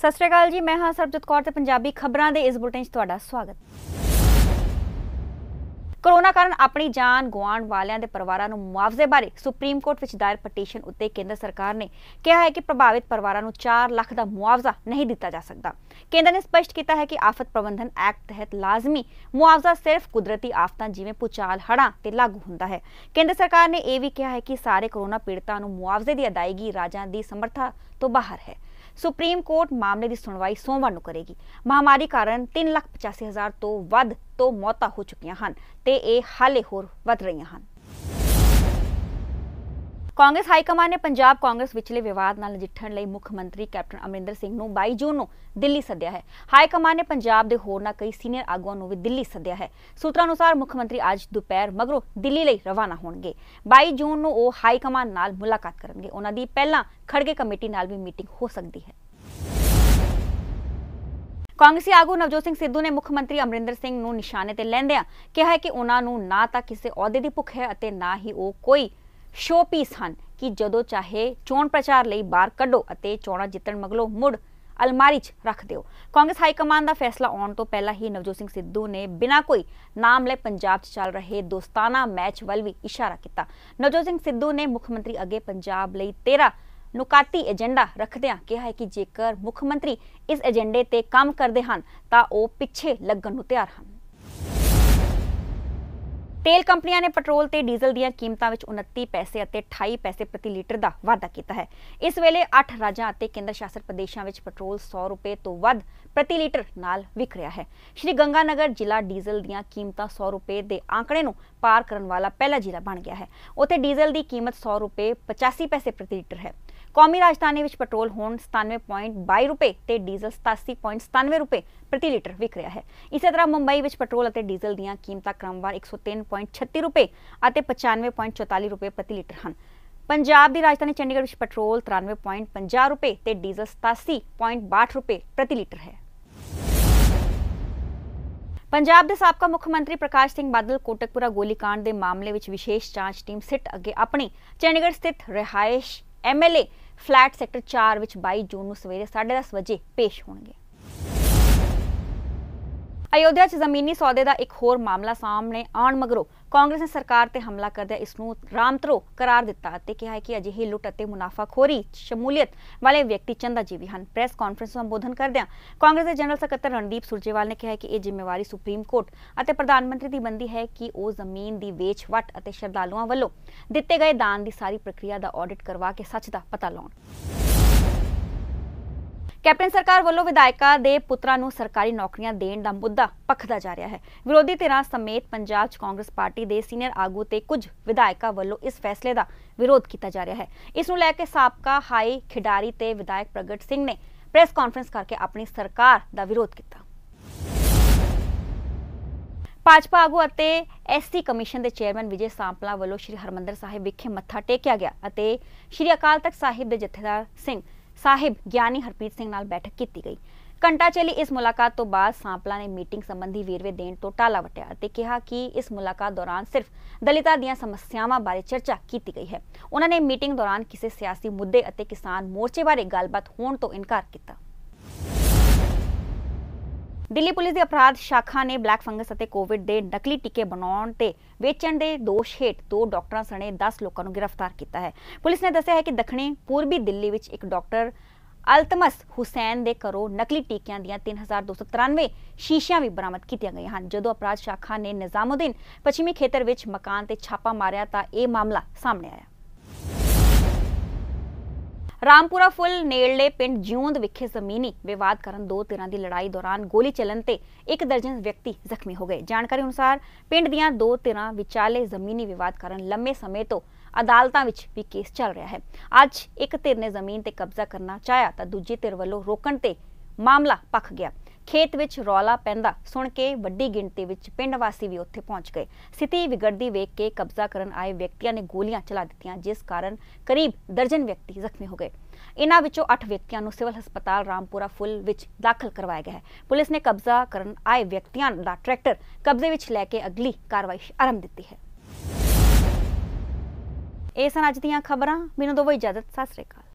ਸਤਿ ਸ਼੍ਰੀ ਅਕਾਲ ਜੀ ਮੈਂ ਹਾਂ ਸਰਬਜਤ ਕੌਰ ਤੇ ਪੰਜਾਬੀ ਖਬਰਾਂ ਦੇ ਇਸ ਬੁਲਟਨ 'ਚ ਤੁਹਾਡਾ ਸਵਾਗਤ ਕੋਰੋਨਾ ਕਾਰਨ ਆਪਣੀ ਜਾਨ ਗਵਾਉਣ ਵਾਲਿਆਂ ਦੇ ਪਰਿਵਾਰਾਂ ਨੂੰ ਮੁਆਵਜ਼ੇ ਬਾਰੇ ਸੁਪਰੀਮ ਕੋਰਟ ਵਿੱਚ ਦਾਇਰ ਪਟੀਸ਼ਨ ਉੱਤੇ ਕੇਂਦਰ ਸਰਕਾਰ ਨੇ ਕਿਹਾ ਹੈ ਕਿ ਪ੍ਰਭਾਵਿਤ ਪਰਿਵਾਰਾਂ ਨੂੰ 4 ਲੱਖ ਦਾ ਮੁਆਵਜ਼ਾ ਨਹੀਂ ਦਿੱਤਾ ਜਾ ਸਕਦਾ ਕੇਂਦਰ ਨੇ ਸਪਸ਼ਟ ਕੀਤਾ ਹੈ ਕਿ ਆਫਤ ਪ੍ਰਬੰਧਨ ਐਕਟ ਤਹਿਤ ਲਾਜ਼ਮੀ ਮੁਆਵਜ਼ਾ ਸਿਰਫ ਕੁਦਰਤੀ ਆਫਤਾਂ ਜਿਵੇਂ ਪੁਚਾਲ ਹੜਾਂ ਤੇ ਲਾਗੂ ਹੁੰਦਾ ਹੈ ਕੇਂਦਰ ਸਰਕਾਰ ਨੇ ਇਹ ਵੀ ਕਿਹਾ ਹੈ ਕਿ ਸਾਰੇ ਕੋਰੋਨਾ ਪੀੜਤਾਂ ਨੂੰ ਮੁਆਵਜ਼ੇ ਦੀ ਅਦਾਇਗੀ ਰਾਜਾਂ ਦੀ ਸਮਰੱਥਾ ਤੋਂ ਬਾਹਰ ਹੈ ਸੁਪਰੀਮ ਕੋਰਟ ਮਾਮਲੇ ਦੀ ਸੁਣਵਾਈ ਸੋਮਵਾਰ ਨੂੰ ਕਰੇਗੀ ਮਹਾਮਾਰੀ ਕਾਰਨ 385000 ਤੋਂ ਵੱਧ ਤੋਂ ਮੌਤਾਂ ਹੋ ਚੁੱਕੀਆਂ ਹਨ ਤੇ ਇਹ ਹਾਲੇ ਹੋਰ ਵੱਧ ਰਹੀਆਂ ਹਨ ਕਾਂਗਰਸ ਹਾਈ ਕਮਾਨ ਨੇ ਪੰਜਾਬ ਕਾਂਗਰਸ ਵਿਚਲੇ ਵਿਵਾਦ ਨਾਲ ਨਜਿੱਠਣ ਲਈ ਮੁੱਖ ਮੰਤਰੀ ਕੈਪਟਨ ਅਮਰਿੰਦਰ ਸਿੰਘ ਨੂੰ 22 ਜੂਨ ਨੂੰ ਦਿੱਲੀ ਸੱਦਿਆ ਹੈ ਹਾਈ ਕਮਾਨ ਨੇ ਪੰਜਾਬ ਦੇ ਹੋਰਨਾਂ ਕਈ ਸੀਨੀਅਰ ਆਗੂਆਂ ਨੂੰ ਵੀ ਦਿੱਲੀ ਸੱਦਿਆ ਹੈ ਸੂਤਰਾਂ ਅਨੁਸਾਰ ਮੁੱਖ ਮੰਤਰੀ ਅੱਜ ਦੁਪਹਿਰ ਮਗਰੋਂ ਦਿੱਲੀ ਲਈ ਰਵਾਨਾ ਹੋਣਗੇ 22 ਜੂਨ ਨੂੰ ਉਹ ਹਾਈ ਕਮਾਨ ਨਾਲ ਮੁਲਾਕਾਤ ਕਰਨਗੇ ਉਹਨਾਂ ਦੀ ਪਹਿਲਾਂ ਖੜਗੇ ਕਮੇਟੀ ਨਾਲ ਵੀ ਮੀਟਿੰਗ ਹੋ ਸਕਦੀ ਹੈ ਕਾਂਗਰਸੀ ਆਗੂ ਨਵਜੋਤ ਸਿੰਘ ਸਿੱਧੂ ਨੇ ਮੁੱਖ ਮੰਤਰੀ ਅਮਰਿੰਦਰ ਸਿੰਘ ਨੂੰ ਨਿਸ਼ਾਨੇ ਤੇ ਲੈਂਦਿਆਂ ਕਿਹਾ ਹੈ ਕਿ ਉਹਨਾਂ ਨੂੰ ਨਾ ਤਾਂ ਕਿਸੇ ਅਹੁਦੇ ਦੀ ਭੁੱਖ ਹੈ ਅਤੇ ਨਾ ਹੀ ਉਹ ਕੋਈ ਸ਼ੋਪੀਸ ਹਨ ਕਿ ਜਦੋਂ ਚਾਹੇ ਚੋਣ ਪ੍ਰਚਾਰ ਲਈ ਬਾਹਰ ਕੱਢੋ ਅਤੇ ਚੋਣਾਂ ਜਿੱਤਣ ਮਗਲੋਂ ਮੁੜ ਅਲਮਾਰੀ 'ਚ ਰੱਖ ਦਿਓ ਕਾਂਗਰਸ ਹਾਈ ਕਮਾਂਡ ਦਾ ਫੈਸਲਾ ਆਉਣ ਤੋਂ ਪਹਿਲਾਂ ਹੀ ਨਵਜੋਤ ਸਿੰਘ ਸਿੱਧੂ ਨੇ ਬਿਨਾਂ ਕੋਈ ਨਾਮ ਲੈ ਪੰਜਾਬ 'ਚ ਚੱਲ ਰਹੇ ਦੋਸਤਾਨਾ ਮੈਚ ਵੱਲ ਵੀ ਇਸ਼ਾਰਾ ਕੀਤਾ ਨਵਜੋਤ ਸਿੰਘ ਸਿੱਧੂ ਨੇ ਮੁੱਖ ਮੰਤਰੀ ਅੱਗੇ ਪੰਜਾਬ ਲਈ 13 ਨੁਕਾਤੀ ਏਜੰਡਾ ਰੱਖਦਿਆਂ ਕਿਹਾ ਹੈ ਕਿ ਜੇਕਰ ਮੁੱਖ ਮੰਤਰੀ ਇਸ ਏਜੰਡੇ ਤੇ ਕੰਮ ਕਰਦੇ ਹਨ ਤਾਂ ਉਹ ਪਿੱਛੇ ਲੱਗਣ ਨੂੰ ਤਿਆਰ ਹਨ ਤੇਲ ਕੰਪਨੀਆਂ ਨੇ ਪੈਟਰੋਲ ਤੇ ਡੀਜ਼ਲ ਦੀਆਂ ਕੀਮਤਾਂ ਵਿੱਚ 29 ਪੈਸੇ ਅਤੇ 28 ਪੈਸੇ ਪ੍ਰਤੀ ਲੀਟਰ ਦਾ ਵਾਧਾ ਕੀਤਾ ਹੈ ਇਸ ਵੇਲੇ 8 ਰਾਜਾਂ ਅਤੇ ਕੇਂਦਰ ਸ਼ਾਸਿਤ ਪ੍ਰਦੇਸ਼ਾਂ ਵਿੱਚ ਪੈਟਰੋਲ 100 ਰੁਪਏ ਤੋਂ ਵੱਧ ਪ੍ਰਤੀ ਲੀਟਰ ਨਾਲ ਵਿਕ ਰਿਹਾ ਹੈ ਸ਼੍ਰੀ ਗੰਗਾਨਗਰ ਜ਼ਿਲ੍ਹਾ ਡੀਜ਼ਲ ਦੀਆਂ ਕੀਮਤਾਂ 100 ਰੁਪਏ ਦੇ ਆંકੜੇ ਨੂੰ ਪਾਰ ਕਰਨ ਵਾਲਾ ਪਹਿਲਾ ਜ਼ਿਲ੍ਹਾ ਬਣ ਗਿਆ ਹੈ ਉੱਥੇ ਡੀਜ਼ਲ ਦੀ ਕੀਮਤ 100 ਰੁਪਏ 85 ਪੈਸੇ ਪ੍ਰਤੀ ਲੀਟਰ ਹੈ ਕੌਮੀ ਰਾਜਧਾਨੀ ਵਿੱਚ ਪੈਟਰੋਲ ਹੁਣ 97.22 ਰੁਪਏ ਤੇ ਡੀਜ਼ਲ 87.97 ਰੁਪਏ ਪ੍ਰਤੀ ਲੀਟਰ ਵਿਕ ਰਿਹਾ ਹੈ ਇਸੇ ਤਰ੍ਹਾਂ ਮੁੰਬਈ ਵਿੱਚ ਪੈਟਰੋਲ ਅਤੇ ਡੀਜ਼ਲ ਦੀਆਂ ਕੀਮਤਾਂ ਕ੍ਰਮਵਾਰ 103.36 ਰੁਪਏ ਅਤੇ 95.44 ਰੁਪਏ ਪ੍ਰਤੀ ਲੀਟਰ ਹਨ ਪੰਜਾਬ ਦੀ ਰਾਜਧਾਨੀ ਚੰਡੀਗੜ੍ਹ ਵਿੱਚ ਪੈਟਰੋਲ 93.50 ਰੁਪਏ ਤੇ ਡੀਜ਼ਲ 87.62 ਰੁਪਏ ਪ੍ਰਤੀ ਲੀਟਰ ਹੈ ਪੰਜਾਬ ਦੇ ਸਾਬਕਾ ਮੁੱਖ ਮੰਤਰੀ ਪ੍ਰਕਾਸ਼ ਸਿੰਘ ਬਾਦਲ ਕੋਟਕਪੁਰਾ ਗੋਲੀकांड ਦੇ ਮਾਮਲੇ ਵਿੱਚ ਵਿਸ਼ੇਸ਼ ਜਾਂਚ ਟੀਮ ਸਿੱਟ ਅੱਗੇ ਆਪਣੀ ਚੰਡੀਗੜ੍ਹ ਸਥਿਤ ਰਿਹਾਇਸ਼ ਐਮਐਲਏ ਫਲੈਟ ਸੈਕਟਰ 4 ਵਿੱਚ 22 ਜੂਨ ਨੂੰ ਸਵੇਰੇ 10:30 ਵਜੇ ਪੇਸ਼ ਹੋਣਗੇ ਅਯੋਧਿਆ 'ਚ ਜ਼ਮੀਨੀ ਸੌਦੇ ਦਾ ਇੱਕ ਹੋਰ ਮਾਮਲਾ ਸਾਹਮਣੇ ਆਉਣ ਮਗਰੋਂ ਕਾਂਗਰਸ ਨੇ ਸਰਕਾਰ ਤੇ ਹਮਲਾ ਕਰਦਿਆਂ ਇਸ ਨੂੰ ਰਾਮਤਰੋ ਕਰਾਰ ਦਿੱਤਾ ਅਤੇ ਕਿਹਾ ਹੈ ਕਿ ਅਜਿਹੀ ਲੁੱਟ ਅਤੇ ਮੁਨਾਫਾਖੋਰੀ ਸ਼ਮੂਲੀਅਤ ਵਾਲੇ ਵਿਅਕਤੀ ਚੰਦਾ ਜੀਵੀ ਹਨ ਪ੍ਰੈਸ ਕਾਨਫਰੰਸ ਨੂੰ ਸੰਬੋਧਨ ਕਰਦਿਆਂ ਕਾਂਗਰਸ ਦੇ ਜਨਰਲ ਸਕੱਤਰ ਰਣਦੀਪ ਸੁਰਜੇਵਾਲ ਨੇ ਕਿਹਾ ਕਿ ਇਹ ਜ਼ਿੰਮੇਵਾਰੀ ਸੁਪਰੀਮ ਕੋਰਟ ਅਤੇ ਪ੍ਰਧਾਨ ਮੰਤਰੀ ਦੀ ਬੰਦੀ ਹੈ ਕਿ ਉਹ ਜ਼ਮੀਨ ਦੀ ਵੇਚ ਵਟ ਅਤੇ ਸ਼ਰਧਾਲੂਆਂ ਵੱਲੋਂ ਦਿੱਤੇ ਗਏ ਦਾਨ ਦੀ ਸਾਰੀ ਪ੍ਰਕਿਰਿਆ ਦਾ ਆਡਿਟ ਕਰਵਾ ਕੇ ਸੱਚ ਦਾ ਪਤਾ ਲਾਉਣ ਕੈਪਟਨ ਸਰਕਾਰ ਵੱਲੋਂ ਵਿਧਾਇਕਾਂ ਦੇ ਪੁੱਤਰਾਂ ਨੂੰ ਸਰਕਾਰੀ ਨੌਕਰੀਆਂ ਦੇਣ ਦਾ ਮੁੱਦਾ ਪੱਖਦਾ ਜਾ ਰਿਹਾ ਹੈ ਵਿਰੋਧੀ ਧਿਰਾਂ ਸਮੇਤ ਪੰਜਾਬ 'ਚ ਕਾਂਗਰਸ ਪਾਰਟੀ ਦੇ ਸੀਨੀਅਰ ਆਗੂ ਤੇ ਕੁਝ ਵਿਧਾਇਕਾਂ ਵੱਲੋਂ ਇਸ ਫੈਸਲੇ ਦਾ ਵਿਰੋਧ ਕੀਤਾ ਜਾ ਰਿਹਾ ਹੈ ਇਸ ਨੂੰ ਲੈ ਕੇ ਸਾਬਕਾ ਹਾਈ ਖਿਡਾਰੀ ਤੇ ਵਿਧਾਇਕ ਪ੍ਰਗਟ ਸਿੰਘ ਨੇ ਪ੍ਰੈਸ ਕਾਨਫਰੰਸ ਕਰਕੇ ਆਪਣੀ ਸਰਕਾਰ ਦਾ ਵਿਰੋਧ ਕੀਤਾ ਭਾਜਪਾ ਆਗੂ ਅਤੇ ਐਸਸੀ ਕਮਿਸ਼ਨ ਦੇ ਚੇਅਰਮੈਨ ਵਿਜੇ ਸਾਂਪਲਾ ਵੱਲੋਂ ਸ੍ਰੀ ਹਰਮੰਦਰ ਸਾਹਿਬ ਵਿਖੇ ਮੱਥਾ ਟੇਕਿਆ ਗਿਆ ਅਤੇ ਸ੍ਰੀ ਅਕਾਲ ਤਖਤ ਸਾਹਿਬ ਦੇ ਜਥੇਦਾਰ ਸਿੰਘ ਸਾਹਿਬ ਗਿਆਨੀ ਹਰਪ੍ਰੀਤ ਸਿੰਘ ਨਾਲ ਬੈਠਕ ਕੀਤੀ ਗਈ ਘੰਟਾ ਚੱਲੀ ਇਸ ਮੁਲਾਕਾਤ ਤੋਂ ਬਾਅਦ ਸਾਂਪਲਾ ਨੇ ਮੀਟਿੰਗ ਸੰਬੰਧੀ ਵੇਰਵੇ ਦੇਣ ਤੋਂ ਟਾਲਾ ਵਟਿਆ ਤੇ ਕਿਹਾ ਕਿ ਇਸ ਮੁਲਾਕਾਤ ਦੌਰਾਨ ਸਿਰਫ ਦਲਿਤਾਂ ਦੀਆਂ ਸਮੱਸਿਆਵਾਂ ਬਾਰੇ ਚਰਚਾ ਕੀਤੀ ਗਈ ਹੈ ਉਹਨਾਂ ਨੇ ਮੀਟਿੰਗ ਦੌਰਾਨ ਕਿਸੇ ਸਿਆਸੀ ਮੁੱਦੇ ਅਤੇ ਕਿਸਾਨ ਮੋਰਚੇ ਬਾਰੇ ਗੱਲਬਾਤ ਹੋਣ ਤੋਂ ਇਨਕਾਰ ਕੀਤਾ ਦਿੱਲੀ ਪੁਲਿਸ ਦੀ ਅਪਰਾਧ ਸ਼ਾਖਾ ਨੇ ਬਲੈਕ ਫੰਗਸ ਅਤੇ ਕੋਵਿਡ ਦੇ ਨਕਲੀ ਟੀਕੇ ਬਣਾਉਣ ਤੇ ਵੇਚਣ ਦੇ ਦੋਸ਼ ਹੇਠ ਦੋ ਡਾਕਟਰਾਂ ਸਣੇ 10 ਲੋਕਾਂ ਨੂੰ ਗ੍ਰਿਫਤਾਰ ਕੀਤਾ ਹੈ ਪੁਲਿਸ ਨੇ ਦੱਸਿਆ ਹੈ ਕਿ ਦੱਖਣੀ ਪੂਰਬੀ ਦਿੱਲੀ ਵਿੱਚ ਇੱਕ ਡਾਕਟਰ ਅਲਤਮਸ ਹੁਸੈਨ ਦੇ ਘਰੋਂ ਨਕਲੀ ਟੀਕਿਆਂ ਦੀਆਂ 3293 ਸ਼ੀਸ਼ੀਆਂ ਵੀ ਬਰਾਮਦ ਕੀਤੀਆਂ ਗਈਆਂ ਹਨ ਜਦੋਂ ਅਪਰਾਧ ਸ਼ਾਖਾ ਨੇ ਨਿਜ਼ਾਮੁਦੀਨ ਪੱਛਮੀ ਖੇਤਰ ਵਿੱਚ ਮਕਾਨ ਤੇ ਛਾਪਾ ਮਾਰਿਆ ਤਾਂ ਇਹ ਮਾਮਲਾ ਸਾਹਮਣੇ ਆਇਆ ਰਾਮਪੁਰਾ ਫੁੱਲ ਨੇੜਲੇ ਪਿੰਡ ਜਿਉਂਦ ਵਿਖੇ ਜ਼ਮੀਨੀ ਵਿਵਾਦ ਕਰਨ ਦੋ ਧਿਰਾਂ ਦੀ ਲੜਾਈ ਦੌਰਾਨ ਗੋਲੀ ਚੱਲਣ ਤੇ ਇੱਕ ਦਰਜਨ ਵਿਅਕਤੀ ਜ਼ਖਮੀ ਹੋ ਗਏ ਜਾਣਕਾਰੀ ਅਨੁਸਾਰ ਪਿੰਡ ਦੀਆਂ ਦੋ ਧਿਰਾਂ ਵਿਚਾਲੇ ਜ਼ਮੀਨੀ ਵਿਵਾਦ ਕਰਨ ਲੰਮੇ ਸਮੇਂ ਤੋਂ ਅਦਾਲਤਾਂ ਵਿੱਚ ਵੀ ਕੇਸ ਚੱਲ ਰਿਹਾ ਹੈ ਅੱਜ ਇੱਕ ਧਿਰ ਨੇ ਜ਼ਮੀਨ ਤੇ ਕਬਜ਼ਾ ਕਰਨਾ ਚਾਹਿਆ ਤਾਂ ਦੂਜੀ ਧਿਰ ਵੱਲੋਂ ਰੋਕਣ ਤੇ ਮਾਮਲਾ ਪੱਕ ਗਿਆ ਖੇਤ ਵਿੱਚ ਰੌਲਾ ਪੈਂਦਾ ਸੁਣ ਕੇ ਵੱਡੀ ਗਿਣਤੀ ਵਿੱਚ ਪਿੰਡ ਵਾਸੀ ਵੀ ਉੱਥੇ ਪਹੁੰਚ ਗਏ ਸਥਿਤੀ ਵਿਗੜਦੀ ਵੇਖ ਕੇ ਕਬਜ਼ਾ ਕਰਨ ਆਏ ਵਿਅਕਤੀਆਂ ਨੇ ਗੋਲੀਆਂ ਚਲਾ ਦਿੱਤੀਆਂ ਜਿਸ ਕਾਰਨ ਕਰੀਬ ਦਰਜਨ ਵਿਅਕਤੀ ਜ਼ਖਮੀ ਹੋ ਗਏ ਇਨ੍ਹਾਂ ਵਿੱਚੋਂ 8 ਵਿਅਕਤੀਆਂ ਨੂੰ ਸਿਵਲ ਹਸਪਤਾਲ ਰਾਮਪੁਰਾ ਫੁੱਲ ਵਿੱਚ ਦਾਖਲ ਕਰਵਾਇਆ ਗਿਆ ਹੈ ਪੁਲਿਸ ਨੇ ਕਬਜ਼ਾ ਕਰਨ ਆਏ ਵਿਅਕਤੀਆਂ ਦਾ ਟਰੈਕਟਰ ਕਬਜ਼ੇ ਵਿੱਚ ਲੈ ਕੇ ਅਗਲੀ ਕਾਰਵਾਈ ਆਰੰਭ ਦਿੱਤੀ ਹੈ ਇਹ ਸਨ ਅੱਜ ਦੀਆਂ ਖਬਰਾਂ ਮੈਨੂੰ ਦਿਓ ਇਜਾਜ਼ਤ ਸਤਿ ਸ੍ਰੀ ਅਕਾਲ